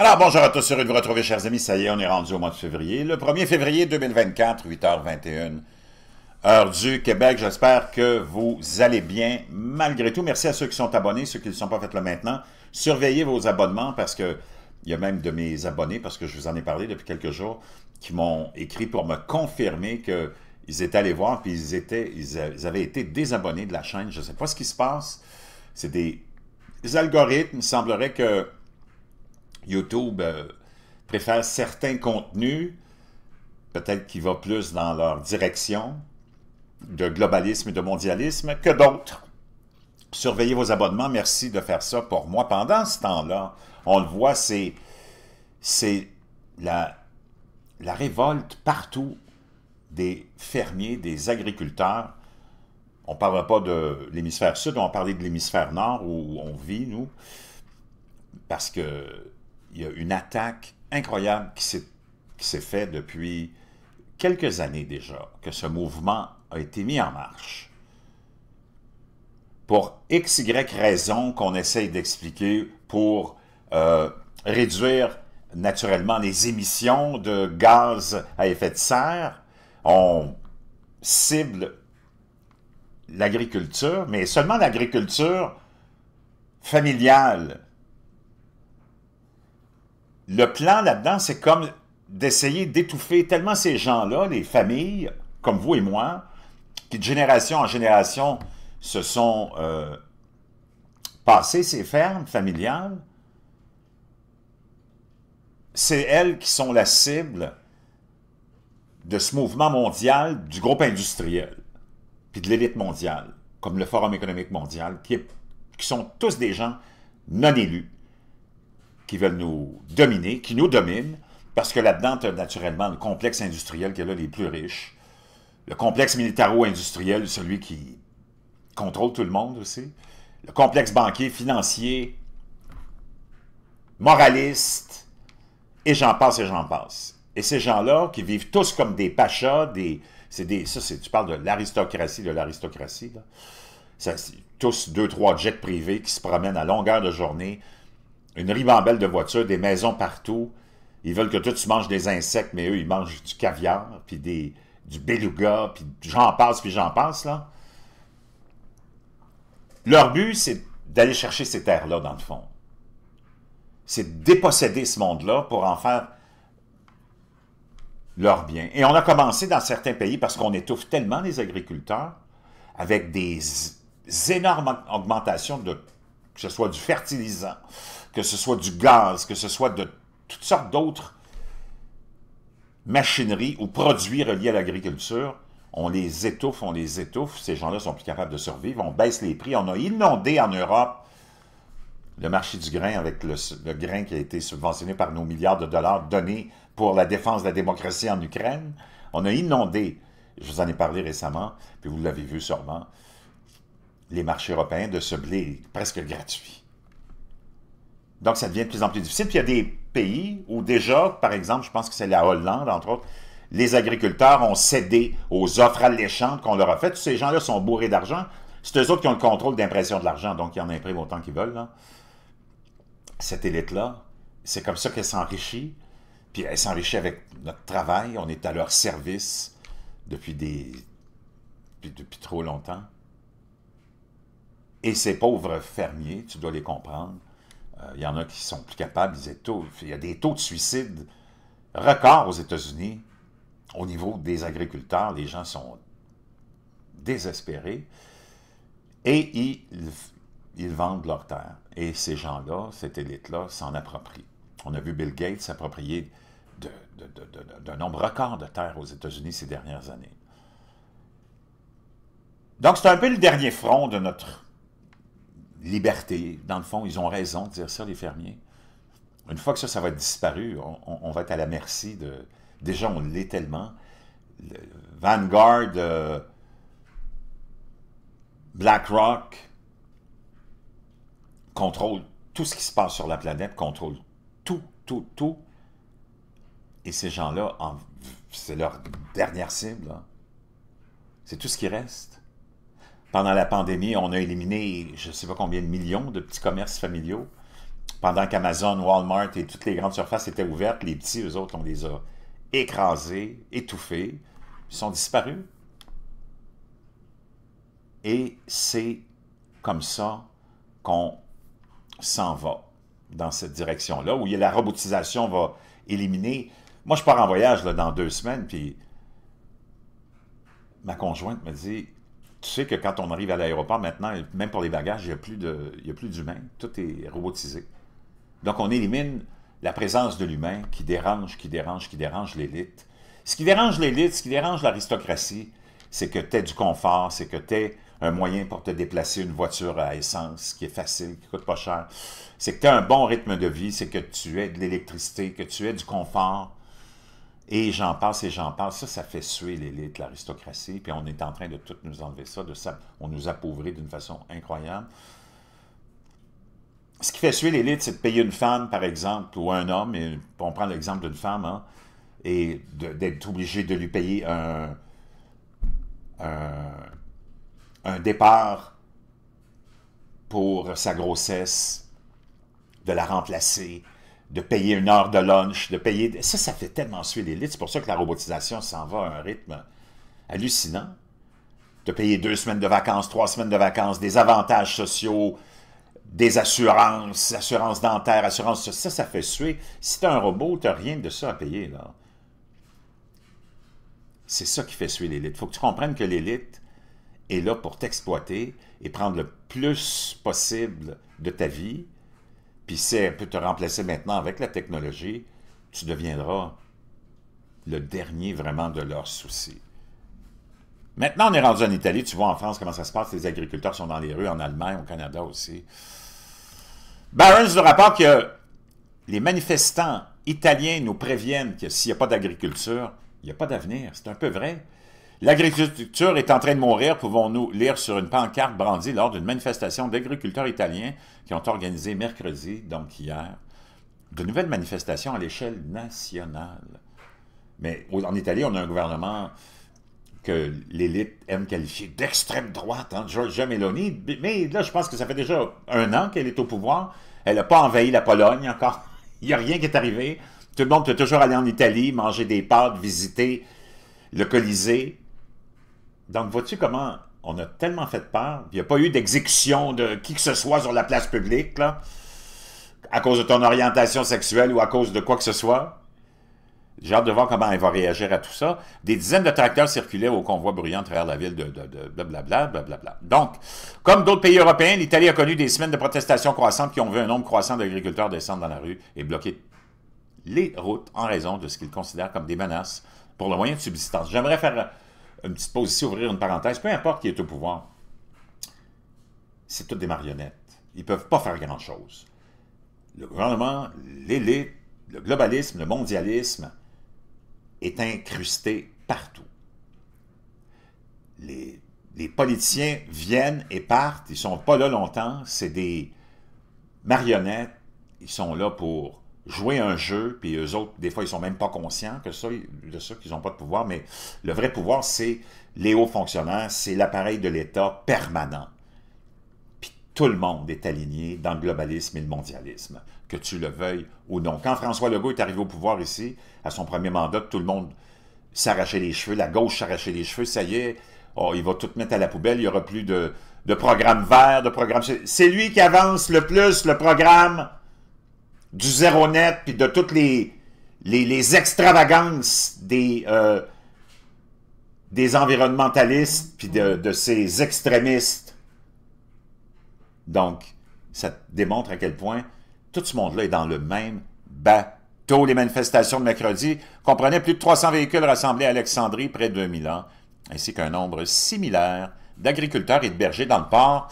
Alors, bonjour à tous, heureux de vous retrouver, chers amis. Ça y est, on est rendu au mois de février. Le 1er février 2024, 8h21, heure du Québec. J'espère que vous allez bien malgré tout. Merci à ceux qui sont abonnés, ceux qui ne sont pas faits le maintenant. Surveillez vos abonnements parce que il y a même de mes abonnés, parce que je vous en ai parlé depuis quelques jours, qui m'ont écrit pour me confirmer qu'ils étaient allés voir, puis ils, étaient, ils, avaient été désabonnés de la chaîne. Je ne sais pas ce qui se passe. C'est des algorithmes. Il semblerait que YouTube euh, préfère certains contenus, peut-être qui va plus dans leur direction de globalisme et de mondialisme que d'autres. Surveillez vos abonnements, merci de faire ça pour moi. Pendant ce temps-là, on le voit, c'est la, la révolte partout des fermiers, des agriculteurs. On ne parle pas de l'hémisphère sud, on va parler de l'hémisphère nord où on vit, nous, parce que il y a une attaque incroyable qui s'est faite depuis quelques années déjà, que ce mouvement a été mis en marche. Pour x, y raisons qu'on essaye d'expliquer pour euh, réduire naturellement les émissions de gaz à effet de serre, on cible l'agriculture, mais seulement l'agriculture familiale, le plan là-dedans, c'est comme d'essayer d'étouffer tellement ces gens-là, les familles, comme vous et moi, qui de génération en génération se sont euh, passées ces fermes familiales, c'est elles qui sont la cible de ce mouvement mondial du groupe industriel, puis de l'élite mondiale, comme le Forum économique mondial, qui sont tous des gens non élus qui veulent nous dominer, qui nous dominent, parce que là-dedans, tu as naturellement le complexe industriel qui est là les plus riches, le complexe militaro-industriel, celui qui contrôle tout le monde aussi, le complexe banquier, financier, moraliste, et j'en passe et j'en passe. Et ces gens-là, qui vivent tous comme des pachas, des, des, ça, tu parles de l'aristocratie, de l'aristocratie, tous deux, trois jets privés qui se promènent à longueur de journée, une ribambelle de voitures, des maisons partout. Ils veulent que toi, tu manges des insectes, mais eux, ils mangent du caviar, puis des, du beluga, puis j'en passe, puis j'en passe, là. Leur but, c'est d'aller chercher ces terres-là, dans le fond. C'est de déposséder ce monde-là pour en faire leur bien. Et on a commencé dans certains pays, parce qu'on étouffe tellement les agriculteurs, avec des énormes augmentations de que ce soit du fertilisant, que ce soit du gaz, que ce soit de toutes sortes d'autres machineries ou produits reliés à l'agriculture, on les étouffe, on les étouffe, ces gens-là sont plus capables de survivre, on baisse les prix, on a inondé en Europe le marché du grain avec le, le grain qui a été subventionné par nos milliards de dollars donnés pour la défense de la démocratie en Ukraine. On a inondé, je vous en ai parlé récemment, puis vous l'avez vu sûrement, les marchés européens de ce blé presque gratuit. Donc, ça devient de plus en plus difficile. Puis il y a des pays où déjà, par exemple, je pense que c'est la Hollande, entre autres, les agriculteurs ont cédé aux offres alléchantes qu'on leur a faites. ces gens-là sont bourrés d'argent. C'est eux autres qui ont le contrôle d'impression de l'argent, donc ils en impriment autant qu'ils veulent. Cette élite-là, c'est comme ça qu'elle s'enrichit. Puis elle s'enrichit avec notre travail. On est à leur service depuis des. depuis trop longtemps. Et ces pauvres fermiers, tu dois les comprendre, euh, il y en a qui sont plus capables, ils Il y a des taux de suicide records aux États-Unis au niveau des agriculteurs. Les gens sont désespérés et ils, vendent leurs terres. Et ces gens-là, cette élite-là, s'en approprient. On a vu Bill Gates s'approprier d'un de, nombre record de terres aux États-Unis ces dernières années. Donc, c'est un peu le dernier front de notre liberté. Dans le fond, ils ont raison de dire ça, les fermiers. Une fois que ça, ça va être disparu, on, va être à la merci de... Déjà, on l'est tellement. Vanguard, Black euh, BlackRock contrôle tout ce qui se passe sur la planète, contrôle tout, tout, tout. Et ces gens-là, c'est leur dernière cible. Hein. C'est tout ce qui reste pendant la pandémie, on a éliminé je ne sais pas combien de millions de petits commerces familiaux. Pendant qu'Amazon, Walmart et toutes les grandes surfaces étaient ouvertes, les petits, eux autres, on les a écrasés, étouffés, ils sont disparus. Et c'est comme ça qu'on s'en va dans cette direction-là, où la robotisation va éliminer. Moi, je pars en voyage là, dans deux semaines, puis ma conjointe me dit tu sais que quand on arrive à l'aéroport maintenant, même pour les bagages, il n'y a plus d'humains. Tout est robotisé. Donc, on élimine la présence de l'humain qui dérange, qui dérange, qui dérange l'élite. Ce qui dérange l'élite, ce qui dérange l'aristocratie, c'est que tu aies du confort, c'est que tu aies un moyen pour te déplacer une voiture à essence qui est facile, qui coûte pas cher. C'est que tu as un bon rythme de vie, c'est que tu aies de l'électricité, que tu aies du confort, et j'en passe et j'en passe. Ça, ça fait suer l'élite, l'aristocratie. Puis on est en train de tout nous enlever ça. De ça on nous appauvrit d'une façon incroyable. Ce qui fait suer l'élite, c'est de payer une femme, par exemple, ou un homme. Et on prend l'exemple d'une femme, hein, et d'être obligé de lui payer un départ pour sa grossesse, de la remplacer, de payer une heure de lunch, de payer... Ça, ça fait tellement suer l'élite. C'est pour ça que la robotisation s'en va à un rythme hallucinant. De payer deux semaines de vacances, trois semaines de vacances, des avantages sociaux, des assurances, assurances dentaires, assurances... Ça, ça fait suer. Si es un robot, t'as rien de ça à payer, là. C'est ça qui fait suer l'élite. faut que tu comprennes que l'élite est là pour t'exploiter et prendre le plus possible de ta vie, puis si peut te remplacer maintenant avec la technologie, tu deviendras le dernier vraiment de leurs soucis. Maintenant, on est rendu en Italie. Tu vois en France comment ça se passe. Les agriculteurs sont dans les rues, en Allemagne, au Canada aussi. Barons nous rapporte que les manifestants italiens nous préviennent que s'il n'y a pas d'agriculture, il n'y a pas d'avenir. C'est un peu vrai. L'agriculture est en train de mourir, pouvons-nous lire sur une pancarte brandie lors d'une manifestation d'agriculteurs italiens qui ont organisé mercredi, donc hier, de nouvelles manifestations à l'échelle nationale. Mais en Italie, on a un gouvernement que l'élite aime qualifier d'extrême droite, hein, Giorgia Meloni. Mais là, je pense que ça fait déjà un an qu'elle est au pouvoir. Elle n'a pas envahi la Pologne encore. Il n'y a rien qui est arrivé. Tout le monde peut toujours aller en Italie, manger des pâtes, visiter le Colisée. Donc, vois-tu comment on a tellement fait peur? Il n'y a pas eu d'exécution de qui que ce soit sur la place publique, là, à cause de ton orientation sexuelle ou à cause de quoi que ce soit. J'ai hâte de voir comment elle va réagir à tout ça. Des dizaines de tracteurs circulaient au convoi bruyant à travers la ville de blablabla. Donc, comme d'autres pays européens, l'Italie a connu des semaines de protestations croissantes qui ont vu un nombre croissant d'agriculteurs descendre dans la rue et bloquer les routes en raison de ce qu'ils considèrent comme des menaces pour le moyen de subsistance. J'aimerais faire une petite pause ici, ouvrir une parenthèse, peu importe qui est au pouvoir, c'est toutes des marionnettes. Ils ne peuvent pas faire grand-chose. Le gouvernement, l'élite, le globalisme, le mondialisme est incrusté partout. Les, les politiciens viennent et partent, ils ne sont pas là longtemps, c'est des marionnettes, ils sont là pour jouer un jeu, puis eux autres, des fois, ils sont même pas conscients que ça, de ça qu'ils n'ont pas de pouvoir, mais le vrai pouvoir, c'est les hauts fonctionnaires, c'est l'appareil de l'État permanent. Puis tout le monde est aligné dans le globalisme et le mondialisme, que tu le veuilles ou non. Quand François Legault est arrivé au pouvoir ici, à son premier mandat, tout le monde s'arrachait les cheveux, la gauche s'arrachait les cheveux, ça y est, oh, il va tout mettre à la poubelle, il n'y aura plus de, de programme vert, de programme... C'est lui qui avance le plus, le programme du zéro net, puis de toutes les, les, extravagances des, euh, des environnementalistes, puis de, de, ces extrémistes. Donc, ça démontre à quel point tout ce monde-là est dans le même bateau. Les manifestations de mercredi comprenaient plus de 300 véhicules rassemblés à Alexandrie, près de 2000 ans, ainsi qu'un nombre similaire d'agriculteurs et de bergers dans le port.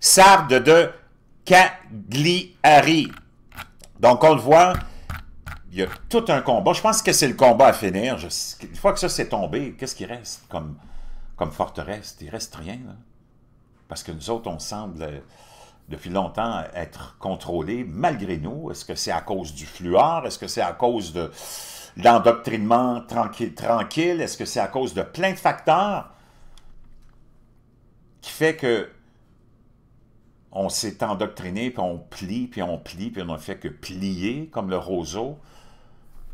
Sardes de Cagliari. Donc, on le voit, il y a tout un combat. Je pense que c'est le combat à finir. une fois que ça s'est tombé, qu'est-ce qui reste comme, comme forteresse? Il reste rien, Parce que nous autres, on semble, euh, depuis longtemps, être contrôlés malgré nous. Est-ce que c'est à cause du fluor? Est-ce que c'est à cause de l'endoctrinement tranquille, tranquille? Est-ce que c'est à cause de plein de facteurs qui fait que on s'est endoctriné, puis on plie, puis on plie, puis on ne fait que plier comme le roseau.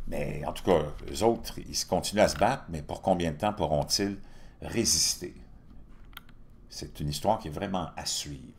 Mais en tout cas, les autres, ils continuent à se battre, mais pour combien de temps pourront-ils résister? C'est une histoire qui est vraiment à suivre.